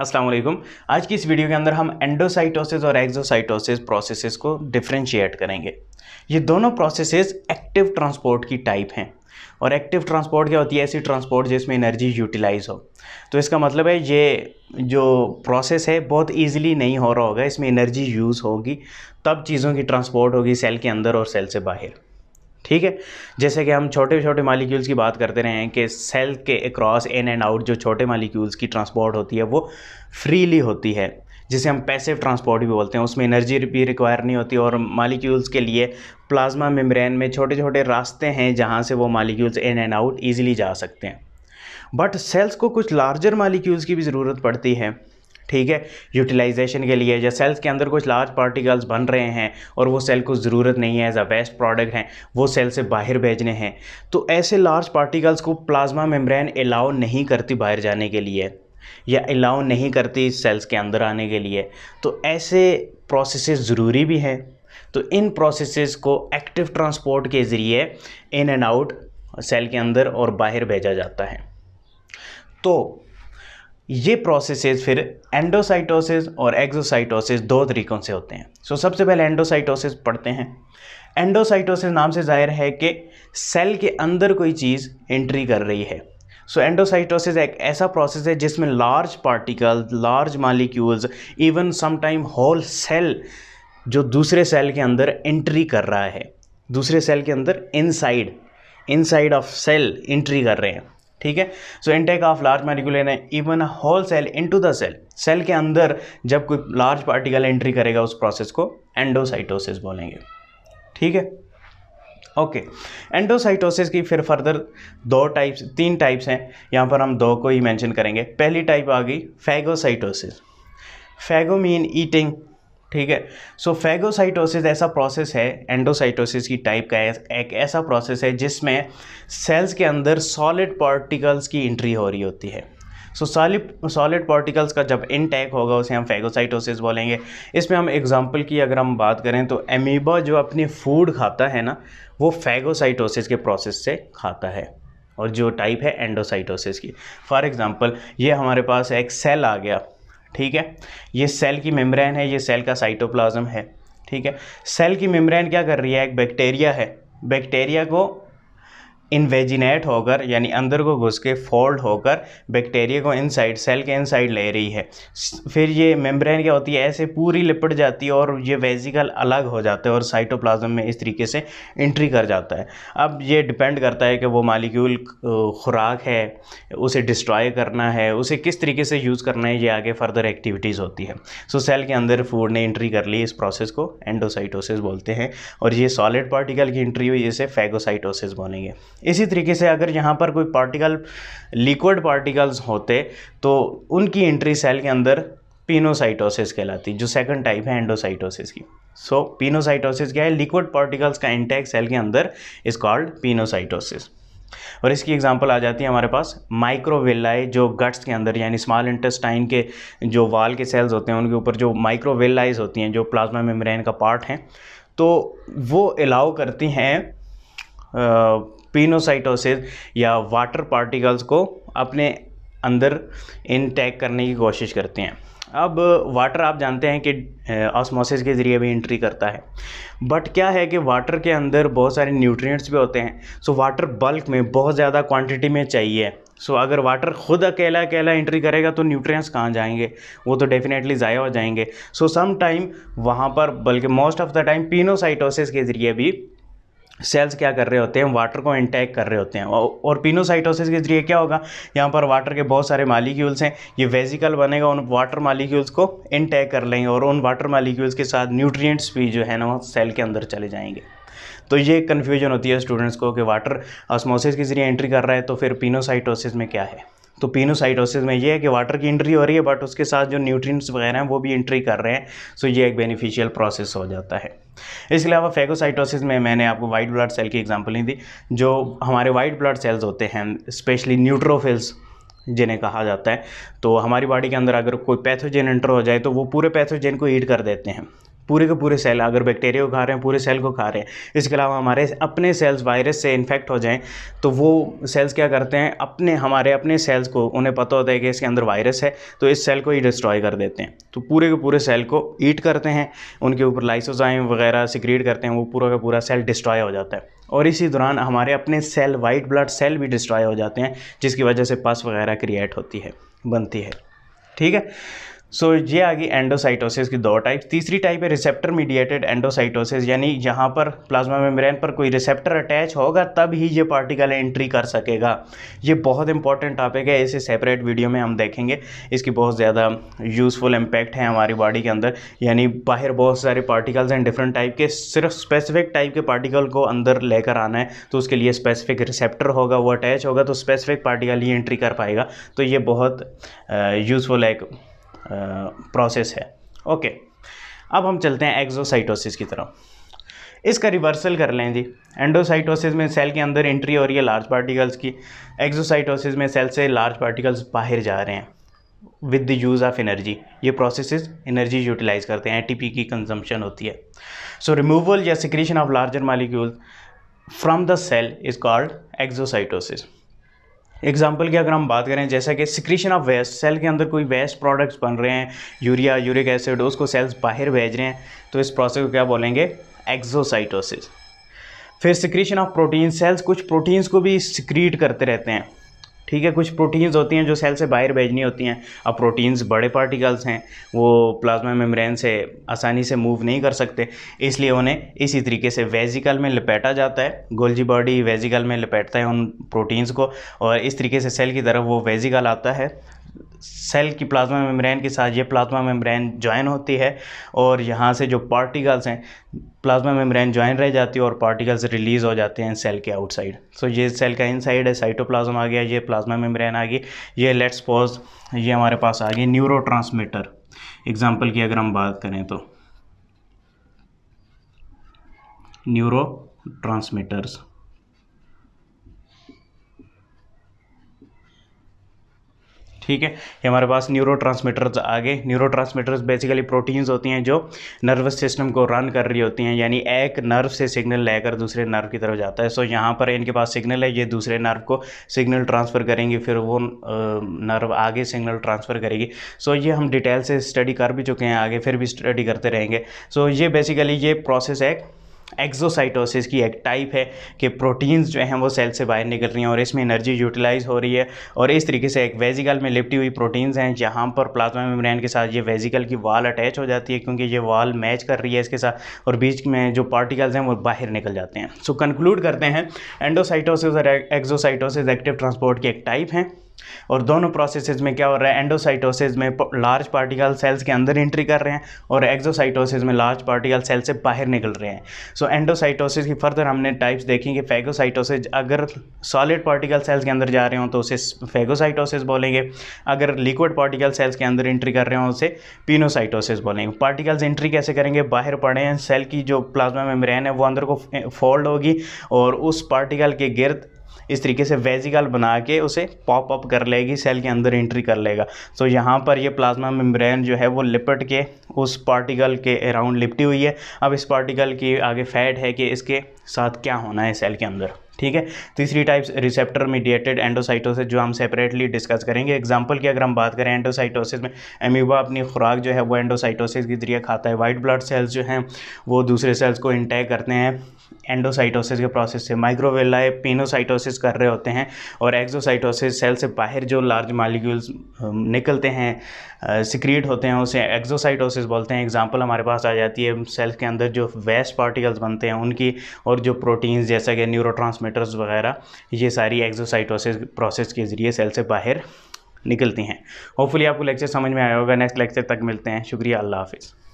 असलम आज की इस वीडियो के अंदर हम एंडोसाइटोसिस और एक्जोसाइटोसिस प्रोसेसेस को डिफ्रेंशिएट करेंगे ये दोनों प्रोसेसेस एक्टिव ट्रांसपोर्ट की टाइप हैं और एक्टिव ट्रांसपोर्ट क्या होती है ऐसी ट्रांसपोर्ट जिसमें एनर्जी यूटिलाइज हो तो इसका मतलब है ये जो प्रोसेस है बहुत ईज़िली नहीं हो रहा होगा इसमें एनर्जी यूज़ होगी तब चीज़ों की ट्रांसपोर्ट होगी सेल के अंदर और सेल से बाहर ठीक है जैसे कि हम छोटे छोटे मालिक्यूल्स की बात करते रहे हैं कि सेल के अक्रॉस इन एंड आउट जो छोटे मालिक्यूल्स की ट्रांसपोर्ट होती है वो फ्रीली होती है जिसे हम पैसिव ट्रांसपोर्ट भी बोलते हैं उसमें एनर्जी भी रिक्वायर नहीं होती और मालिक्यूल्स के लिए प्लाज्मा मेम्ब्रेन में छोटे छोटे रास्ते हैं जहाँ से वो molecules in and out easily जा सकते हैं बट सेल्स को कुछ लार्जर मालिक्यूल्स की भी ज़रूरत पड़ती है ठीक है यूटिलाइजेशन के लिए या सेल्स के अंदर कुछ लार्ज पार्टिकल्स बन रहे हैं और वो सेल को ज़रूरत नहीं है एज अ वेस्ट प्रोडक्ट हैं वो सेल से बाहर भेजने हैं तो ऐसे लार्ज पार्टिकल्स को प्लाज्मा मेम्ब्रेन अलाउ नहीं करती बाहर जाने के लिए या अलाउ नहीं करती सेल्स के अंदर आने के लिए तो ऐसे प्रोसेस ज़रूरी भी हैं तो इन प्रोसेस को एक्टिव ट्रांसपोर्ट के ज़रिए इन एंड आउट सेल के अंदर और बाहर भेजा जाता है तो ये प्रोसेसेस फिर एंडोसाइटोसिस और एक्सोसाइटोसिस दो तरीक़ों से होते हैं सो सबसे पहले एंडोसाइटोसिस पढ़ते हैं एंडोसाइटोसिस नाम से जाहिर है कि सेल के अंदर कोई चीज़ एंट्री कर रही है सो so, एंडोसाइटोसिस एक ऐसा प्रोसेस है जिसमें large particle large molecules even sometime whole cell जो दूसरे सेल के अंदर एंट्री कर रहा है दूसरे सेल के अंदर inside inside of cell entry कर रहे हैं ठीक है so intake of large molecular even whole cell into the cell cell के अंदर जब कोई लार्ज पार्टिकल एंट्री करेगा उस प्रोसेस को एंडोसाइटोसिस बोलेंगे ठीक है ओके एंडोसाइटोसिस की फिर फर्दर दो टाइप्स तीन टाइप्स हैं यहाँ पर हम दो को ही मेंशन करेंगे पहली टाइप आ गई फैगोसाइटोसिस फैगो मीन ईटिंग ठीक है सो फेगोसाइटोसिस ऐसा प्रोसेस है एंडोसाइटोसिस की टाइप का एक ऐसा प्रोसेस है जिसमें सेल्स के अंदर सॉलिड पार्टिकल्स की एंट्री हो रही होती है सो सॉलिड सॉलिड पार्टिकल्स का जब इनटैक होगा उसे हम फेगोसाइटोसिस बोलेंगे इसमें हम एग्जांपल की अगर हम बात करें तो एमीबा जो अपनी फूड खाता है ना वो फेगोसाइटोसिस के प्रोसेस से खाता है और जो टाइप है एंडोसाइटोसिस की फॉर एग्ज़ाम्पल ये हमारे पास एक सेल आ गया ठीक है ये सेल की मेम्ब्रेन है ये सेल का साइटोप्लाज्म है ठीक है सेल की मेम्ब्रेन क्या कर रही है एक बैक्टीरिया है बैक्टीरिया को इन्वेजिनेट होकर यानी अंदर को घुस के फोल्ड होकर बैक्टीरिया को इनसाइड सेल के इनसाइड ले रही है फिर ये मेम्ब्रेन क्या होती है ऐसे पूरी लिपट जाती है और ये वेजिकल अलग हो जाता है और साइटोप्लाज्म में इस तरीके से एंट्री कर जाता है अब ये डिपेंड करता है कि वो मालिक्यूल खुराक है उसे डिस्ट्रॉय करना है उसे किस तरीके से यूज़ करना है ये आगे फर्दर एक्टिविटीज़ होती है सो so, सेल के अंदर फूड ने एंट्री कर ली इस प्रोसेस को एंडोसाइटोसिस बोलते हैं और ये सॉलिड पार्टिकल की इंट्री हुई इसे फैगोसाइटोसिस बोलेंगे इसी तरीके से अगर यहाँ पर कोई पार्टिकल लिक्विड पार्टिकल्स होते तो उनकी एंट्री सेल के अंदर पिनोसाइटोसिस कहलाती जो सेकंड टाइप है एंडोसाइटोसिस की सो so, पिनोसाइटोसिस क्या है लिक्विड पार्टिकल्स का इंटेक सेल के अंदर इज कॉल्ड पिनोसाइटोसिस और इसकी एग्जांपल आ जाती है हमारे पास माइक्रोवेलाई जो गट्स के अंदर यानी स्मॉल इंटेस्टाइन के जो वाल के सेल्स होते हैं उनके ऊपर जो माइक्रोवेलाइज होती हैं जो प्लाज्मा मेम्ब्रेन का पार्ट हैं तो वो अलाउ करती हैं पिनोसाइटोसिस या वाटर पार्टिकल्स को अपने अंदर इनटैक करने की कोशिश करते हैं अब वाटर आप जानते हैं कि ऑस्मोसिस के ज़रिए भी एंट्री करता है बट क्या है कि वाटर के अंदर बहुत सारे न्यूट्रिएंट्स भी होते हैं सो वाटर बल्क में बहुत ज़्यादा क्वांटिटी में चाहिए सो अगर वाटर खुद अकेला अकेला एंट्री करेगा तो न्यूट्रिएंट्स कहाँ जाएंगे वो तो डेफिनेटली ज़ाया हो जाएंगे सो सम टाइम वहाँ पर बल्कि most of the time pinocytosis के ज़रिए भी सेल्स क्या कर रहे होते हैं वाटर को इंटैक कर रहे होते हैं और पिनोसाइटोसिस के जरिए क्या होगा यहाँ पर वाटर के बहुत सारे मालिक्यूल्स हैं ये वेजिकल बनेगा उन वाटर मालिक्यूल्स को इंटैक कर लेंगे और उन वाटर मालिक्यूल्स के साथ न्यूट्रिएंट्स भी जो है ना वो सेल के अंदर चले जाएंगे तो ये कन्फ्यूजन होती है स्टूडेंट्स को कि वाटर ऑस्मोसिस के जरिए एंट्री कर रहा है तो फिर पिनोसाइटोसिस में क्या है तो पिनोसाइटोसिस में ये है कि वाटर की एंट्री हो रही है बट उसके साथ जो न्यूट्रिएंट्स वगैरह हैं वो भी एंट्री कर रहे हैं सो ये एक बेनिफिशियल प्रोसेस हो जाता है इसके अलावा फेगोसाइटोसिस में मैंने आपको वाइट ब्लड सेल की एग्जाम्पल नहीं दी जो हमारे वाइट ब्लड सेल्स होते हैं स्पेशली न्यूट्रोफिल्स जिन्हें कहा जाता है तो हमारी बॉडी के अंदर अगर कोई पैथोजेन एंटर हो जाए तो वो पूरे पैथोजेन को ईड कर देते हैं पूरे के पूरे सेल अगर बैक्टीरिया को खा रहे हैं पूरे सेल को खा रहे हैं इसके अलावा हमारे अपने सेल्स वायरस से इन्फेक्ट हो जाएं तो वो सेल्स क्या करते हैं अपने हमारे अपने सेल्स को उन्हें पता होता है कि इसके अंदर वायरस है तो इस सेल को ही डिस्ट्रॉय कर देते हैं तो पूरे के पूरे सेल को ईट करते हैं उनके ऊपर लाइसोजाइम वगैरह सिक्रीट करते हैं वो पूरा का पूरा सेल डिस्ट्रॉय हो जाता है और इसी दौरान हमारे अपने सेल वाइट ब्लड सेल भी डिस्ट्रॉय हो जाते हैं जिसकी वजह से पस वगैरह क्रिएट होती है बनती है ठीक है सो so, ये आ गई एंडोसाइटोसिस की दो टाइप तीसरी टाइप है रिसेप्टर मीडिएटेड एंडोसाइटोसिस यानी जहाँ पर प्लाज्मा मेम्ब्रेन पर कोई रिसेप्टर अटैच होगा तब ही ये पार्टिकल एंट्री कर सकेगा ये बहुत इंपॉर्टेंट टॉपिक है इसे सेपरेट वीडियो में हम देखेंगे इसकी बहुत ज़्यादा यूज़फुल इम्पैक्ट है हमारी बॉडी के अंदर यानी बाहर बहुत सारे पार्टिकल्स हैं डिफरेंट टाइप के सिर्फ स्पेसिफिक टाइप के पार्टिकल को अंदर लेकर आना है तो उसके लिए स्पेसिफिक रिसेप्टर होगा वो अटैच होगा तो स्पेसिफिक पार्टिकल ही एंट्री कर पाएगा तो ये बहुत यूज़फुल है प्रोसेस है ओके अब हम चलते हैं एक्जोसाइटोसिस की तरफ इसका रिवर्सल कर लें जी एंडोसाइटोसिस में सेल के अंदर एंट्री हो रही है लार्ज पार्टिकल्स की एक्जोसाइटोसिस में सेल से लार्ज पार्टिकल्स बाहर जा रहे हैं with the use of energy ये प्रोसेसेस एनर्जी यूटिलाइज करते हैं एटीपी की कंजम्पशन होती है सो रिमूवल या secretion of larger molecule from the cell is called exocytosis example की अगर हम बात करें जैसा कि सिक्रीशन ऑफ वेस्ट सेल के अंदर कोई वेस्ट प्रोडक्ट्स बन रहे हैं यूरिया यूरिक एसिड उसको सेल्स बाहर भेज रहे हैं तो इस प्रोसेस को क्या बोलेंगे एक्जोसाइटोसिस फिर सिक्रीशन ऑफ प्रोटीन सेल्स कुछ प्रोटीन्स को भी सिक्रीट करते रहते हैं ठीक है कुछ प्रोटीन्स होती हैं जो सेल से बाहर भेजनी होती हैं अब प्रोटीन्स बड़े पार्टिकल्स हैं वो प्लाज्मा मेम्ब्रेन से आसानी से मूव नहीं कर सकते इसलिए उन्हें इसी तरीके से वेजिकल में लपेटा जाता है गोल्जी बॉडी वेजिकल में लपेटता है उन प्रोटीन्स को और इस तरीके से सेल की तरफ वो वेजिकल आता है सेल की प्लाज्मा मेम्ब्रेन के साथ ये प्लाज्मा मेम्ब्रेन ज्वाइन होती है और यहाँ से जो पार्टिकल्स हैं प्लाज्मा मेम्ब्रेन ज्वाइन रह जाती है और पार्टिकल्स रिलीज़ हो जाते हैं सेल के आउटसाइड सो so, ये सेल का इनसाइड है साइटोप्लाज्म आ गया ये प्लाज्मा मेम्ब्रेन आ गई ये लेट्स पॉज ये हमारे पास आ गई न्यूरो ट्रांसमीटर एग्ज़ाम्पल की अगर हम बात करें तो न्यूरो ट्रांसमीटर्स ठीक है ये हमारे पास न्यूरो ट्रांसमीटर्स आ गए न्यूरो ट्रांसमीटर्स बेसिकली प्रोटीन्स होती हैं जो नर्वस सिस्टम को रन कर रही होती हैं यानी एक नर्व से सिग्नल लेकर दूसरे नर्व की तरफ जाता है सो यहाँ पर इनके पास सिग्नल है ये दूसरे नर्व को सिग्नल ट्रांसफ़र करेंगे फिर वो नर्व आगे सिग्नल ट्रांसफ़र करेगी सो ये हम डिटेल से स्टडी कर भी चुके हैं आगे फिर भी स्टडी करते रहेंगे सो ये बेसिकली ये प्रोसेस है एक्जोसाइटोसिस की एक टाइप है कि प्रोटीन्स जो हैं वो सेल से बाहर निकल रही हैं और इसमें एनर्जी यूटिलाइज हो रही है और इस तरीके से एक वेजिकल में लिपटी हुई प्रोटीन्स हैं जहाँ पर प्लाज्मा मेम्ब्रेन के साथ ये वेजिकल की वाल अटैच हो जाती है क्योंकि ये वाल मैच कर रही है इसके साथ और बीच में जो पार्टिकल्स हैं वो बाहर निकल जाते हैं सो so, कंक्लूड करते हैं एंडोसाइटोसिस और एक्जोसाइटोसिस एक्टिव ट्रांसपोर्ट की एक टाइप हैं और दोनों प्रोसेसेस में क्या हो रहा है एंडोसाइटोसिस में लार्ज पार्टिकल सेल्स के अंदर एंट्री कर रहे हैं और एक्जोसाइटोसिस में लार्ज पार्टिकल सेल से बाहर निकल रहे हैं सो so, एंडोसाइटोसिस की फर्दर हमने टाइप्स देखी कि फेगोसाइटोसिस अगर सॉलिड पार्टिकल सेल्स के अंदर जा रहे हो तो उसे फेगोसाइटोसिस बोलेंगे अगर लिक्विड पार्टिकल सेल्स के अंदर एंट्री कर रहे हो उसे पिनोसाइटोसिस बोलेंगे पार्टिकल्स एंट्री कैसे करेंगे बाहर पड़े हैं सेल की जो प्लाज्मा मेम्ब्रेन है वो अंदर को फोल्ड होगी और उस पार्टिकल के गिर्द इस तरीके से वेजिकल बना के उसे पॉप अप कर लेगी सेल के अंदर एंट्री कर लेगा तो so, यहाँ पर ये प्लाज्मा मेम्ब्रेन जो है वो लिपट के उस पार्टिकल के अराउंड लिपटी हुई है अब इस पार्टिकल की आगे फैट है कि इसके साथ क्या होना है सेल के अंदर ठीक है तीसरी टाइप्स रिसेप्टर मीडिएटेड एंडोसाइटोसिस जो हम सेपरेटली डिस्कस करेंगे एग्जांपल की अगर हम बात करें एंडोसाइटोसिस में अम्यूबा अपनी खुराक जो है वो एंडोसाइटोसिस के जरिए खाता है वाइट ब्लड सेल्स जो हैं वो दूसरे सेल्स को इंटैक करते हैं एंडोसाइटोसिस के प्रोसेस से माइक्रोवेलाए पेनोसाइटोसिस कर रहे होते हैं और एक्जोसाइटोसिस सेल से बाहर जो लार्ज मालिक्यूल्स निकलते हैं सिक्रीट होते हैं उसे एक्जोसाइटोसिस बोलते हैं एग्जाम्पल हमारे पास आ जाती है सेल के अंदर जो वेस्ट पार्टिकल्स बनते हैं उनकी और जो प्रोटीन्स जैसा कि न्यूरो वगैरह ये सारी एक्जोसाइटोसिस प्रोसेस के ज़रिए सेल से बाहर निकलती हैं होपफुली आपको लेक्चर समझ में आया होगा नेक्स्ट लेक्चर तक मिलते हैं शुक्रिया अल्लाह हाफिज़